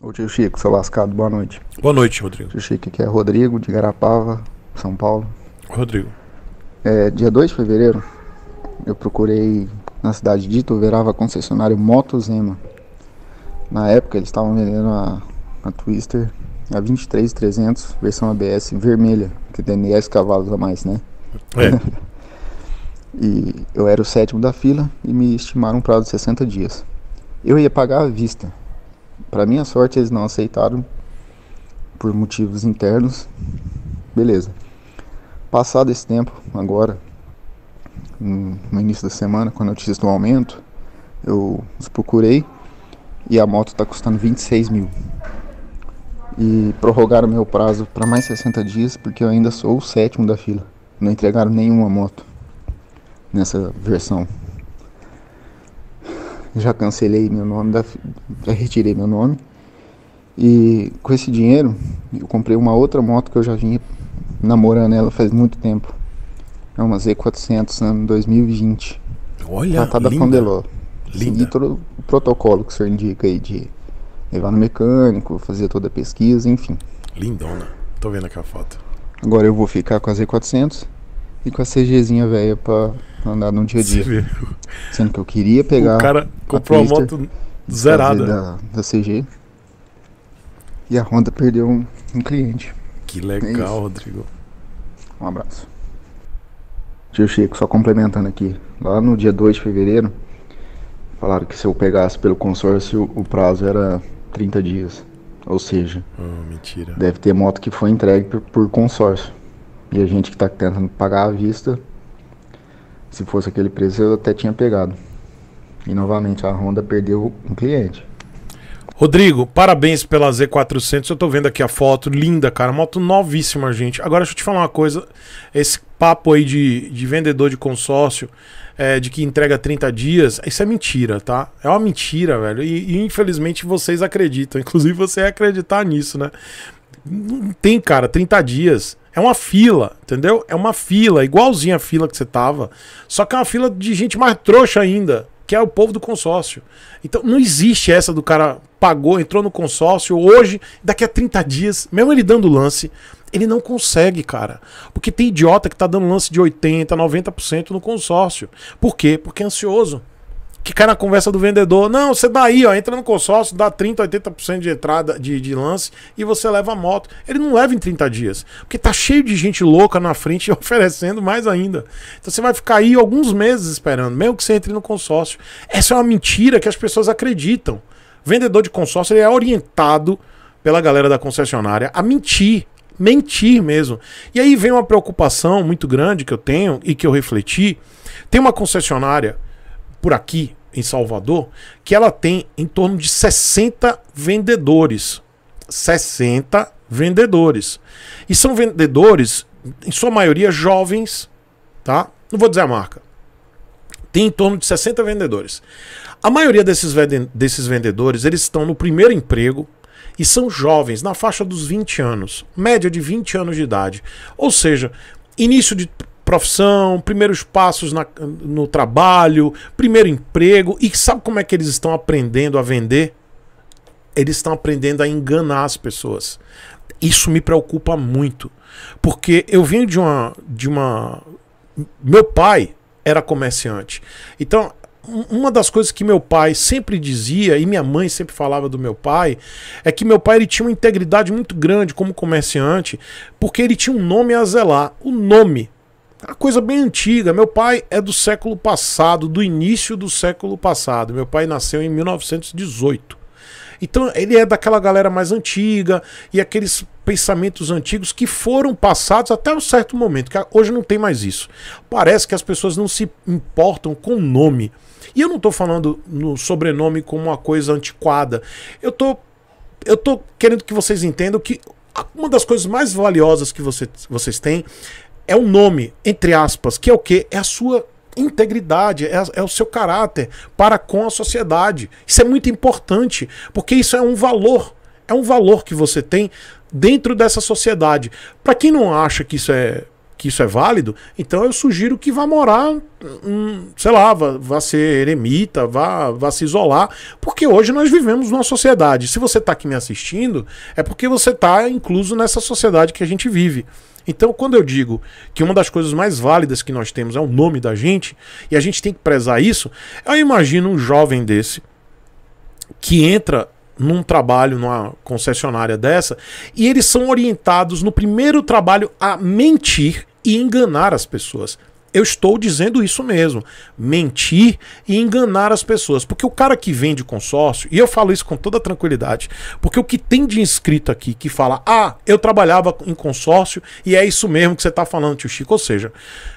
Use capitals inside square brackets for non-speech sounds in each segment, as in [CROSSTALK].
Ô tio Chico, seu lascado, boa noite. Boa noite, Rodrigo. Tio Chico, aqui é Rodrigo, de Garapava, São Paulo. Rodrigo. É, dia 2 de fevereiro, eu procurei na cidade de Ituverava concessionário Moto Zema. Na época eles estavam vendendo a, a Twister a 23300, versão ABS vermelha, que tem 10 cavalos a mais, né? É. [LAUGHS] e eu era o sétimo da fila e me estimaram um prazo de 60 dias. Eu ia pagar à vista, para minha sorte, eles não aceitaram por motivos internos. Beleza. Passado esse tempo, agora, no início da semana, com eu tive do aumento, eu os procurei e a moto está custando 26 mil. E prorrogaram meu prazo para mais 60 dias porque eu ainda sou o sétimo da fila. Não entregaram nenhuma moto nessa versão já cancelei meu nome, da, já retirei meu nome. E com esse dinheiro, eu comprei uma outra moto que eu já vinha namorando ela faz muito tempo. É uma Z400 ano 2020. Olha, Tratada da Fondeló. Linda. Segui todo o protocolo que o senhor indica aí de levar no mecânico, fazer toda a pesquisa, enfim. Lindona. Tô vendo aqui a foto. Agora eu vou ficar com a Z400 e com a CGzinha velha para andar num dia a dia. Sendo que eu queria pegar. O cara comprou a, a moto zerada. Da, da CG. E a Honda perdeu um, um cliente. Que é legal, é Rodrigo. Um abraço. Tio Chico, só complementando aqui. Lá no dia 2 de fevereiro, falaram que se eu pegasse pelo consórcio, o prazo era 30 dias. Ou seja, oh, deve ter moto que foi entregue por, por consórcio. E a gente que está tentando pagar à vista se fosse aquele preço, eu até tinha pegado. E novamente, a Honda perdeu um cliente. Rodrigo, parabéns pela Z400. Eu tô vendo aqui a foto, linda, cara. Moto novíssima, gente. Agora, deixa eu te falar uma coisa. Esse papo aí de, de vendedor de consórcio, é, de que entrega 30 dias, isso é mentira, tá? É uma mentira, velho. E, e infelizmente vocês acreditam. Inclusive você acreditar nisso, né? Não tem, cara, 30 dias. É uma fila, entendeu? É uma fila, igualzinha a fila que você tava. Só que é uma fila de gente mais trouxa ainda, que é o povo do consórcio. Então não existe essa do cara pagou, entrou no consórcio, hoje, daqui a 30 dias, mesmo ele dando lance, ele não consegue, cara. Porque tem idiota que tá dando lance de 80%, 90% no consórcio. Por quê? Porque é ansioso que cai na conversa do vendedor. Não, você dá aí, ó, entra no consórcio, dá 30, 80% de entrada de, de lance e você leva a moto. Ele não leva em 30 dias, porque tá cheio de gente louca na frente [LAUGHS] oferecendo mais ainda. Então você vai ficar aí alguns meses esperando, mesmo que você entre no consórcio. Essa é uma mentira que as pessoas acreditam. Vendedor de consórcio ele é orientado pela galera da concessionária a mentir, mentir mesmo. E aí vem uma preocupação muito grande que eu tenho e que eu refleti. Tem uma concessionária por aqui, em Salvador, que ela tem em torno de 60 vendedores. 60 vendedores. E são vendedores, em sua maioria, jovens, tá? Não vou dizer a marca. Tem em torno de 60 vendedores. A maioria desses, desses vendedores, eles estão no primeiro emprego e são jovens, na faixa dos 20 anos, média de 20 anos de idade. Ou seja, início de profissão, primeiros passos na, no trabalho, primeiro emprego. E sabe como é que eles estão aprendendo a vender? Eles estão aprendendo a enganar as pessoas. Isso me preocupa muito, porque eu vim de uma de uma meu pai era comerciante. Então, uma das coisas que meu pai sempre dizia e minha mãe sempre falava do meu pai é que meu pai ele tinha uma integridade muito grande como comerciante, porque ele tinha um nome a zelar. O nome uma coisa bem antiga. Meu pai é do século passado, do início do século passado. Meu pai nasceu em 1918. Então ele é daquela galera mais antiga e aqueles pensamentos antigos que foram passados até um certo momento, que hoje não tem mais isso. Parece que as pessoas não se importam com o nome. E eu não estou falando no sobrenome como uma coisa antiquada. Eu estou eu tô querendo que vocês entendam que uma das coisas mais valiosas que você, vocês têm é o um nome, entre aspas, que é o quê? É a sua integridade, é, é, o seu caráter para com a sociedade. Isso é muito importante, porque isso é um valor, é um valor que você tem dentro dessa sociedade. Para quem não acha que isso é que isso é válido, então eu sugiro que vá morar, hum, sei lá, vá, vá ser eremita, vá, vá se isolar, porque hoje nós vivemos numa sociedade. Se você está aqui me assistindo, é porque você está incluso nessa sociedade que a gente vive. Então, quando eu digo que uma das coisas mais válidas que nós temos é o nome da gente, e a gente tem que prezar isso, eu imagino um jovem desse que entra num trabalho, numa concessionária dessa, e eles são orientados no primeiro trabalho a mentir e enganar as pessoas. Eu estou dizendo isso mesmo. Mentir e enganar as pessoas. Porque o cara que vende consórcio, e eu falo isso com toda tranquilidade, porque o que tem de inscrito aqui que fala, ah, eu trabalhava em consórcio e é isso mesmo que você está falando, tio Chico. Ou seja,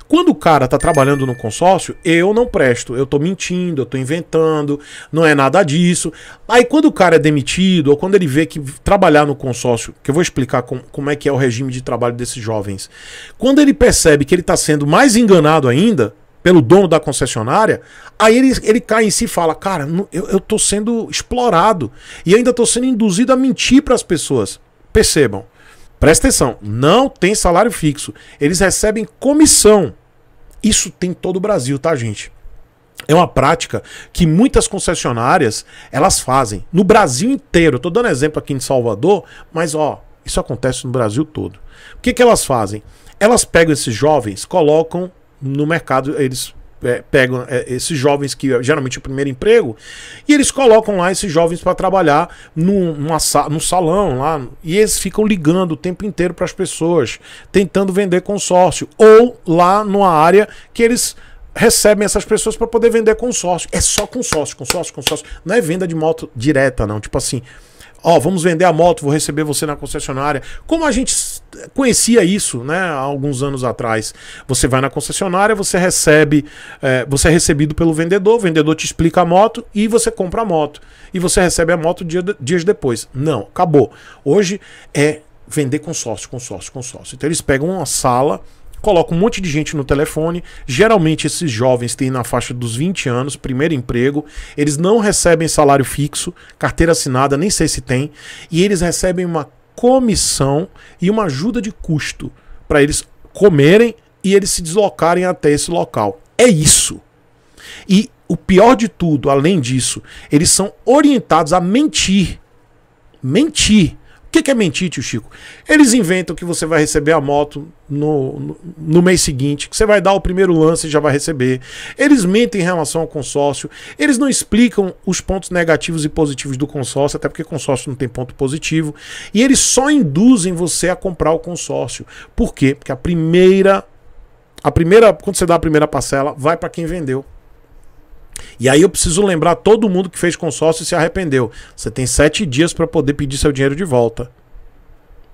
quando o cara está trabalhando no consórcio, eu não presto, eu estou mentindo, eu estou inventando, não é nada disso. Aí quando o cara é demitido, ou quando ele vê que trabalhar no consórcio, que eu vou explicar com, como é que é o regime de trabalho desses jovens, quando ele percebe que ele está sendo mais enganado, enganado ainda pelo dono da concessionária, aí ele, ele cai em si e fala: Cara, eu, eu tô sendo explorado e ainda tô sendo induzido a mentir para as pessoas. Percebam, presta atenção: não tem salário fixo, eles recebem comissão. Isso tem todo o Brasil, tá, gente? É uma prática que muitas concessionárias elas fazem no Brasil inteiro. estou tô dando exemplo aqui em Salvador, mas ó, isso acontece no Brasil todo. O que, que elas fazem? Elas pegam esses jovens, colocam no mercado eles é, pegam é, esses jovens que é geralmente é o primeiro emprego e eles colocam lá esses jovens para trabalhar num, numa, num salão lá e eles ficam ligando o tempo inteiro para as pessoas tentando vender consórcio ou lá numa área que eles recebem essas pessoas para poder vender consórcio é só consórcio consórcio consórcio não é venda de moto direta não tipo assim Ó, oh, vamos vender a moto, vou receber você na concessionária. Como a gente conhecia isso, né? Há alguns anos atrás. Você vai na concessionária, você recebe, é, você é recebido pelo vendedor, o vendedor te explica a moto e você compra a moto. E você recebe a moto dia, dias depois. Não, acabou. Hoje é vender consórcio, consórcio, consórcio. Então eles pegam uma sala coloca um monte de gente no telefone. Geralmente esses jovens têm na faixa dos 20 anos, primeiro emprego, eles não recebem salário fixo, carteira assinada, nem sei se tem, e eles recebem uma comissão e uma ajuda de custo para eles comerem e eles se deslocarem até esse local. É isso. E o pior de tudo, além disso, eles são orientados a mentir. Mentir que, que é mentir, tio Chico? Eles inventam que você vai receber a moto no, no, no, mês seguinte, que você vai dar o primeiro lance e já vai receber. Eles mentem em relação ao consórcio. Eles não explicam os pontos negativos e positivos do consórcio, até porque consórcio não tem ponto positivo. E eles só induzem você a comprar o consórcio. Por quê? Porque a primeira. A primeira, quando você dá a primeira parcela, vai para quem vendeu. E aí eu preciso lembrar todo mundo que fez consórcio e se arrependeu. Você tem sete dias para poder pedir seu dinheiro de volta.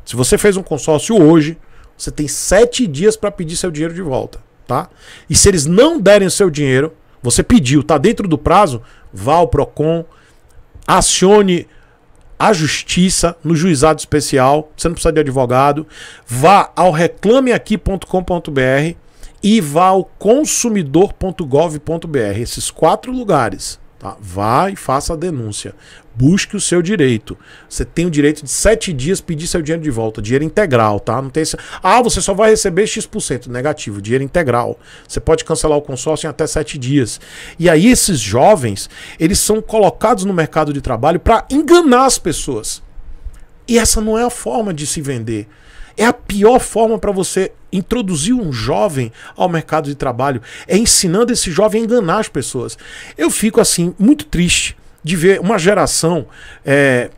Se você fez um consórcio hoje, você tem sete dias para pedir seu dinheiro de volta, tá? E se eles não derem o seu dinheiro, você pediu, tá dentro do prazo, vá ao Procon, acione a justiça no juizado especial, você não precisa de advogado. Vá ao reclameaqui.com.br e vá ao consumidor.gov.br. Esses quatro lugares. Tá? Vá e faça a denúncia. Busque o seu direito. Você tem o direito de sete dias pedir seu dinheiro de volta. Dinheiro integral, tá? Não tem esse... Ah, você só vai receber X%. Negativo. Dinheiro integral. Você pode cancelar o consórcio em até sete dias. E aí, esses jovens, eles são colocados no mercado de trabalho para enganar as pessoas. E essa não é a forma de se vender. É a pior forma para você introduzir um jovem ao mercado de trabalho, é ensinando esse jovem a enganar as pessoas. Eu fico assim muito triste de ver uma geração é,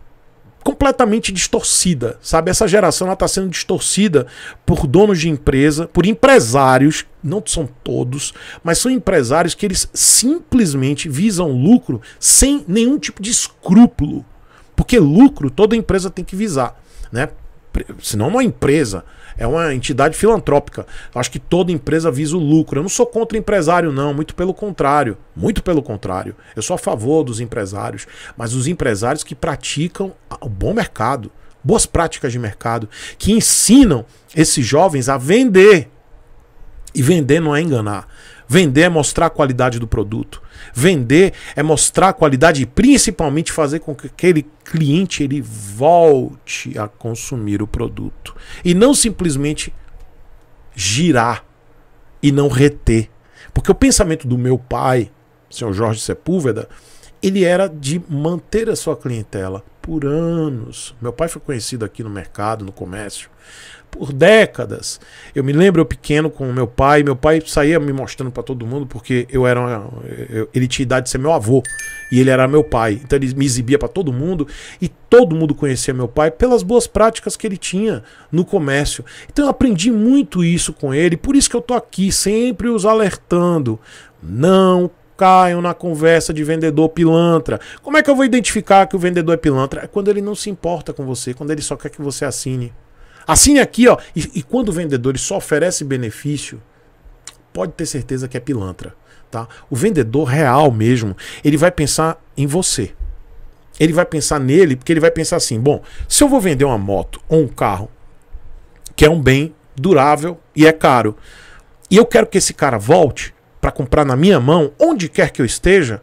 completamente distorcida, sabe? Essa geração ela está sendo distorcida por donos de empresa, por empresários, não são todos, mas são empresários que eles simplesmente visam lucro sem nenhum tipo de escrúpulo, porque lucro toda empresa tem que visar, né? se não é uma empresa, é uma entidade filantrópica. Acho que toda empresa visa o lucro. Eu não sou contra empresário, não, muito pelo contrário. Muito pelo contrário. Eu sou a favor dos empresários, mas os empresários que praticam o bom mercado, boas práticas de mercado, que ensinam esses jovens a vender. E vender não é enganar. Vender é mostrar a qualidade do produto. Vender é mostrar a qualidade e principalmente fazer com que aquele cliente ele volte a consumir o produto e não simplesmente girar e não reter. Porque o pensamento do meu pai, senhor Jorge Sepúlveda, ele era de manter a sua clientela por anos. Meu pai foi conhecido aqui no mercado, no comércio, por décadas. Eu me lembro eu pequeno com meu pai, meu pai saía me mostrando para todo mundo porque eu era uma, eu, ele tinha idade de ser meu avô e ele era meu pai. Então ele me exibia para todo mundo e todo mundo conhecia meu pai pelas boas práticas que ele tinha no comércio. Então eu aprendi muito isso com ele, por isso que eu tô aqui sempre os alertando. Não caio na conversa de vendedor pilantra. Como é que eu vou identificar que o vendedor é pilantra? É quando ele não se importa com você, quando ele só quer que você assine. Assine aqui, ó. E, e quando o vendedor só oferece benefício, pode ter certeza que é pilantra. Tá? O vendedor real mesmo, ele vai pensar em você. Ele vai pensar nele, porque ele vai pensar assim: bom, se eu vou vender uma moto ou um carro, que é um bem durável e é caro, e eu quero que esse cara volte, para comprar na minha mão, onde quer que eu esteja,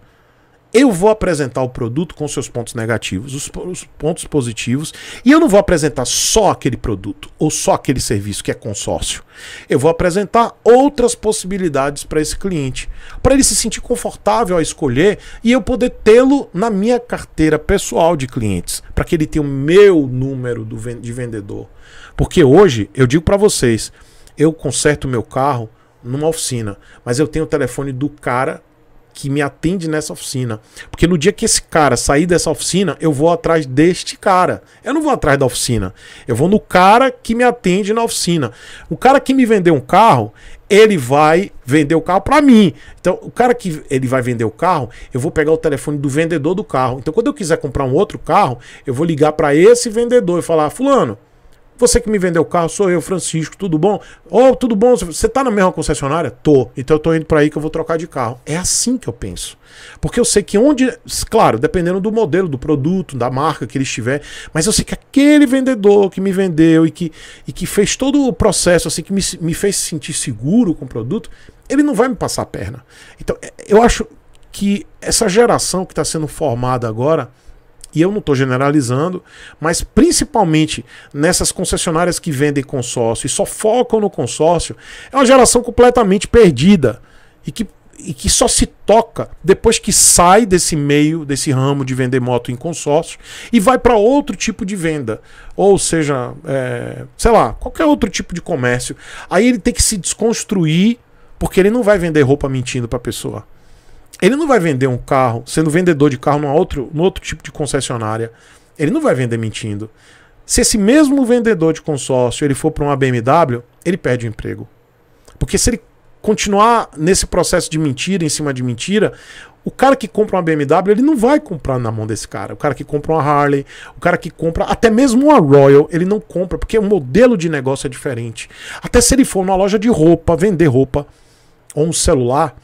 eu vou apresentar o produto com seus pontos negativos, os, os, pontos positivos, e eu não vou apresentar só aquele produto ou só aquele serviço que é consórcio. Eu vou apresentar outras possibilidades para esse cliente, para ele se sentir confortável a escolher e eu poder tê-lo na minha carteira pessoal de clientes, para que ele tenha o meu número do, de vendedor. Porque hoje, eu digo para vocês, eu conserto meu carro numa oficina, mas eu tenho o telefone do cara que me atende nessa oficina. Porque no dia que esse cara sair dessa oficina, eu vou atrás deste cara. Eu não vou atrás da oficina. Eu vou no cara que me atende na oficina. O cara que me vendeu um carro, ele vai vender o carro para mim. Então, o cara que ele vai vender o carro, eu vou pegar o telefone do vendedor do carro. Então, quando eu quiser comprar um outro carro, eu vou ligar para esse vendedor e falar: "Fulano, você que me vendeu o carro, sou eu, Francisco, tudo bom? Ô, oh, tudo bom? Você tá na mesma concessionária? Tô. Então eu tô indo para aí que eu vou trocar de carro. É assim que eu penso. Porque eu sei que onde, claro, dependendo do modelo, do produto, da marca que ele estiver, mas eu sei que aquele vendedor que me vendeu e que, e que fez todo o processo, assim, que me, me fez sentir seguro com o produto, ele não vai me passar a perna. Então é, eu acho que essa geração que está sendo formada agora e eu não estou generalizando, mas principalmente nessas concessionárias que vendem consórcio e só focam no consórcio, é uma geração completamente perdida e que, e que só se toca depois que sai desse meio, desse ramo de vender moto em consórcio e vai para outro tipo de venda, ou seja, é, sei lá, qualquer outro tipo de comércio. Aí ele tem que se desconstruir, porque ele não vai vender roupa mentindo para a pessoa. Ele não vai vender um carro, sendo vendedor de carro no outro, no outro tipo de concessionária. Ele não vai vender mentindo. Se esse mesmo vendedor de consórcio ele for para uma BMW, ele perde o emprego. Porque se ele continuar nesse processo de mentira em cima de mentira, o cara que compra uma BMW, ele não vai comprar na mão desse cara. O cara que compra uma Harley, o cara que compra até mesmo uma Royal, ele não compra, porque o modelo de negócio é diferente. Até se ele for numa loja de roupa, vender roupa, ou um celular,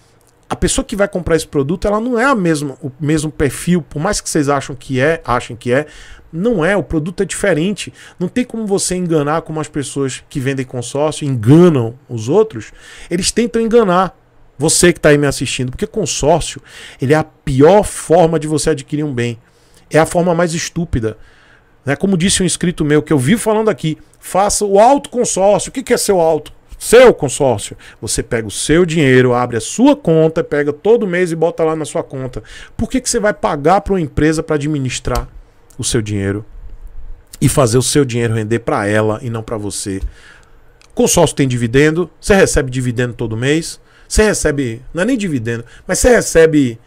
a pessoa que vai comprar esse produto, ela não é a mesma, o mesmo perfil, por mais que vocês acham que é, achem que é, não é, o produto é diferente. Não tem como você enganar como as pessoas que vendem consórcio enganam os outros. Eles tentam enganar você que está aí me assistindo, porque consórcio, ele é a pior forma de você adquirir um bem. É a forma mais estúpida. Né? Como disse um inscrito meu que eu vi falando aqui, faça o autoconsórcio. O que é seu auto? seu consórcio. Você pega o seu dinheiro, abre a sua conta, pega todo mês e bota lá na sua conta. Por que, que você vai pagar para uma empresa para administrar o seu dinheiro e fazer o seu dinheiro render para ela e não para você? Consórcio tem dividendo, você recebe dividendo todo mês, você recebe, não é nem dividendo, mas você recebe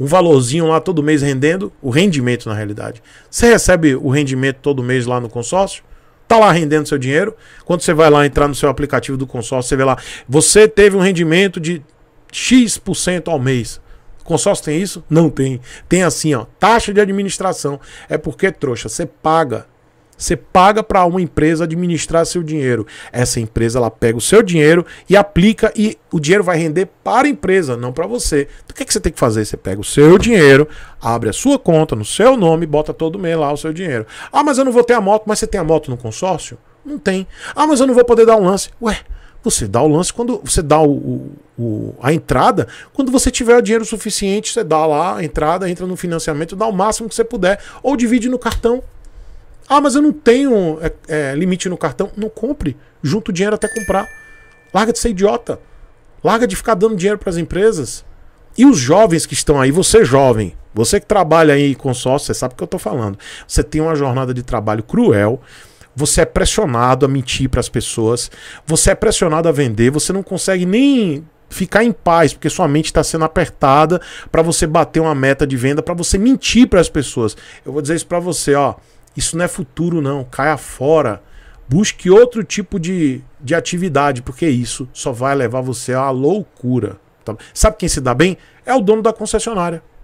um valorzinho lá todo mês rendendo, o rendimento na realidade. Você recebe o rendimento todo mês lá no consórcio? tá lá rendendo seu dinheiro. Quando você vai lá entrar no seu aplicativo do consórcio, você vê lá, você teve um rendimento de X% ao mês. Consórcio tem isso? Não tem. Tem assim, ó, taxa de administração. É porque, trouxa, você paga você paga para uma empresa administrar seu dinheiro. Essa empresa ela pega o seu dinheiro e aplica e o dinheiro vai render para a empresa, não para você. Então, o que, é que você tem que fazer? Você pega o seu dinheiro, abre a sua conta no seu nome, bota todo mês lá o seu dinheiro. Ah, mas eu não vou ter a moto, mas você tem a moto no consórcio? Não tem. Ah, mas eu não vou poder dar um lance. Ué, você dá o lance quando você dá o, o, o, a entrada, quando você tiver o dinheiro suficiente, você dá lá a entrada, entra no financiamento, dá o máximo que você puder, ou divide no cartão. Ah, mas eu não tenho é, é, limite no cartão. Não compre. Junta o dinheiro até comprar. Larga de ser idiota. Larga de ficar dando dinheiro para as empresas. E os jovens que estão aí, você jovem, você que trabalha aí com sócio, você sabe o que eu estou falando. Você tem uma jornada de trabalho cruel, você é pressionado a mentir para as pessoas, você é pressionado a vender, você não consegue nem ficar em paz, porque sua mente está sendo apertada para você bater uma meta de venda, para você mentir para as pessoas. Eu vou dizer isso para você, ó. Isso não é futuro, não. Caia fora. Busque outro tipo de, de atividade, porque isso só vai levar você à loucura. Tá Sabe quem se dá bem? É o dono da concessionária.